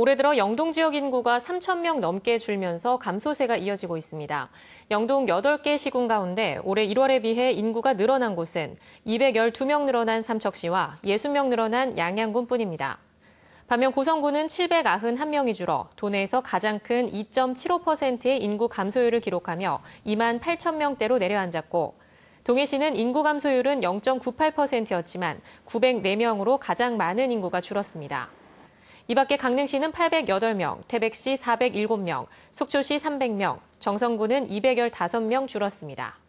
올해 들어 영동 지역 인구가 3천 명 넘게 줄면서 감소세가 이어지고 있습니다. 영동 8개 시군 가운데 올해 1월에 비해 인구가 늘어난 곳은 212명 늘어난 삼척시와 60명 늘어난 양양군뿐입니다. 반면 고성군은 791명이 줄어 도내에서 가장 큰 2.75%의 인구 감소율을 기록하며 2만 8천 명대로 내려앉았고 동해시는 인구 감소율은 0.98%였지만 904명으로 가장 많은 인구가 줄었습니다. 이 밖에 강릉시는 808명, 태백시 407명, 속초시 300명, 정선군은 215명 줄었습니다.